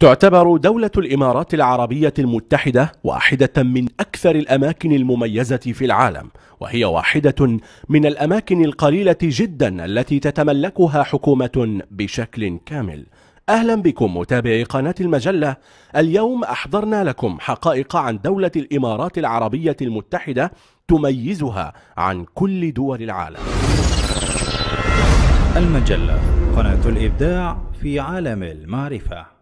تعتبر دولة الإمارات العربية المتحدة واحدة من أكثر الأماكن المميزة في العالم وهي واحدة من الأماكن القليلة جدا التي تتملكها حكومة بشكل كامل أهلا بكم متابعي قناة المجلة اليوم أحضرنا لكم حقائق عن دولة الإمارات العربية المتحدة تميزها عن كل دول العالم المجلة قناة الإبداع في عالم المعرفة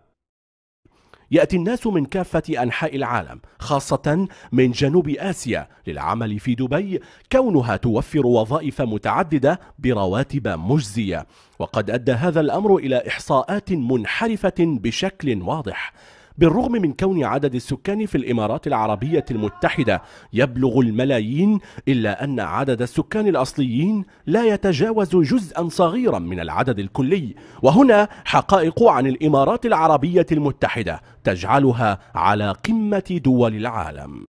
يأتي الناس من كافة أنحاء العالم خاصة من جنوب آسيا للعمل في دبي كونها توفر وظائف متعددة برواتب مجزية وقد أدى هذا الأمر إلى إحصاءات منحرفة بشكل واضح بالرغم من كون عدد السكان في الإمارات العربية المتحدة يبلغ الملايين إلا أن عدد السكان الأصليين لا يتجاوز جزءا صغيرا من العدد الكلي وهنا حقائق عن الإمارات العربية المتحدة تجعلها على قمة دول العالم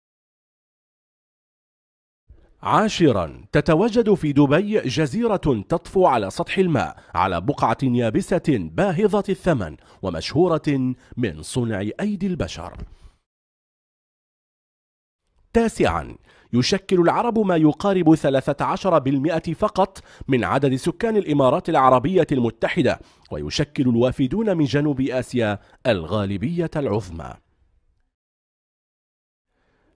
عاشرا تتوجد في دبي جزيرة تطفو على سطح الماء على بقعة يابسة باهظة الثمن ومشهورة من صنع أيدي البشر تاسعا يشكل العرب ما يقارب 13% فقط من عدد سكان الإمارات العربية المتحدة ويشكل الوافدون من جنوب آسيا الغالبية العظمى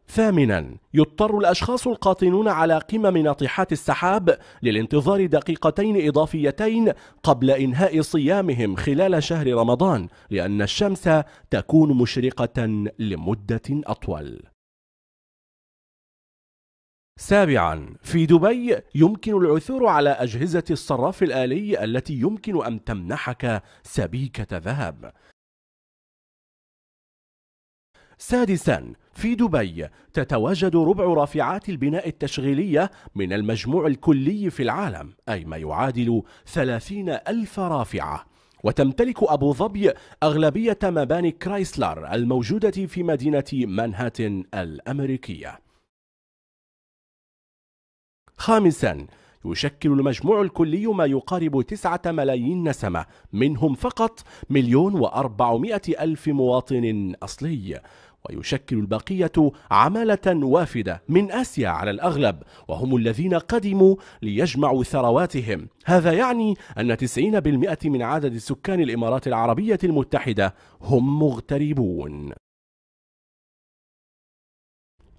ثامنا يضطر الأشخاص القاطنون على قمم ناطحات السحاب للانتظار دقيقتين إضافيتين قبل إنهاء صيامهم خلال شهر رمضان لأن الشمس تكون مشرقة لمدة أطول سابعا في دبي يمكن العثور على أجهزة الصراف الآلي التي يمكن أن تمنحك سبيكة ذهب سادسا في دبي تتواجد ربع رافعات البناء التشغيلية من المجموع الكلي في العالم أي ما يعادل ثلاثين ألف رافعة وتمتلك أبو ظبي أغلبية مباني كرايسلر الموجودة في مدينة مانهاتن الأمريكية خامساً يشكل المجموع الكلي ما يقارب تسعة ملايين نسمة منهم فقط مليون وأربعمائة ألف مواطن أصلي ويشكل البقية عمالة وافدة من آسيا على الأغلب وهم الذين قدموا ليجمعوا ثرواتهم هذا يعني أن 90% من عدد سكان الإمارات العربية المتحدة هم مغتربون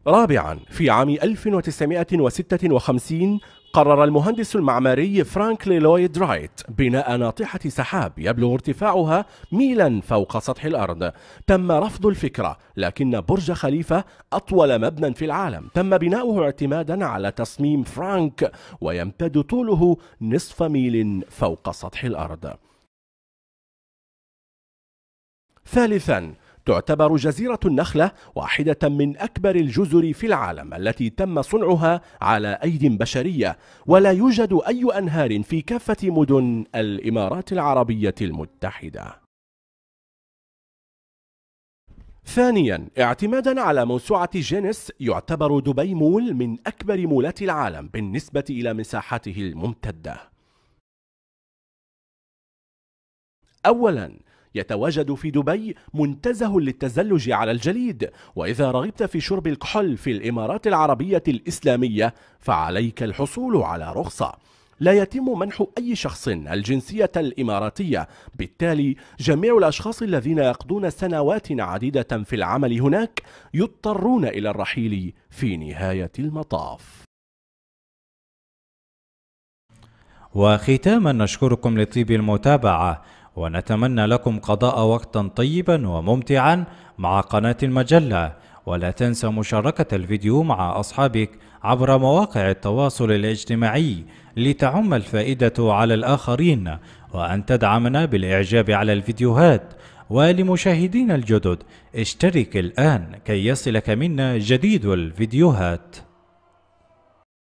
رابعا في عام 1956 قرر المهندس المعماري فرانك لويد رايت بناء ناطحة سحاب يبلغ ارتفاعها ميلا فوق سطح الأرض تم رفض الفكرة لكن برج خليفة أطول مبنى في العالم تم بناؤه اعتمادا على تصميم فرانك ويمتد طوله نصف ميل فوق سطح الأرض ثالثا تعتبر جزيرة النخلة واحدة من أكبر الجزر في العالم التي تم صنعها على أيد بشرية ولا يوجد أي أنهار في كافة مدن الإمارات العربية المتحدة ثانيا اعتمادا على موسوعة جينيس يعتبر دبي مول من أكبر مولات العالم بالنسبة إلى مساحته الممتدة أولا يتواجد في دبي منتزه للتزلج على الجليد وإذا رغبت في شرب الكحول في الإمارات العربية الإسلامية فعليك الحصول على رخصة لا يتم منح أي شخص الجنسية الإماراتية بالتالي جميع الأشخاص الذين يقضون سنوات عديدة في العمل هناك يضطرون إلى الرحيل في نهاية المطاف وختاما نشكركم لطيب المتابعة ونتمنى لكم قضاء وقتا طيبا وممتعا مع قناة المجلة ولا تنسى مشاركة الفيديو مع أصحابك عبر مواقع التواصل الاجتماعي لتعم الفائدة على الآخرين وأن تدعمنا بالإعجاب على الفيديوهات ولمشاهدين الجدد اشترك الآن كي يصلك منا جديد الفيديوهات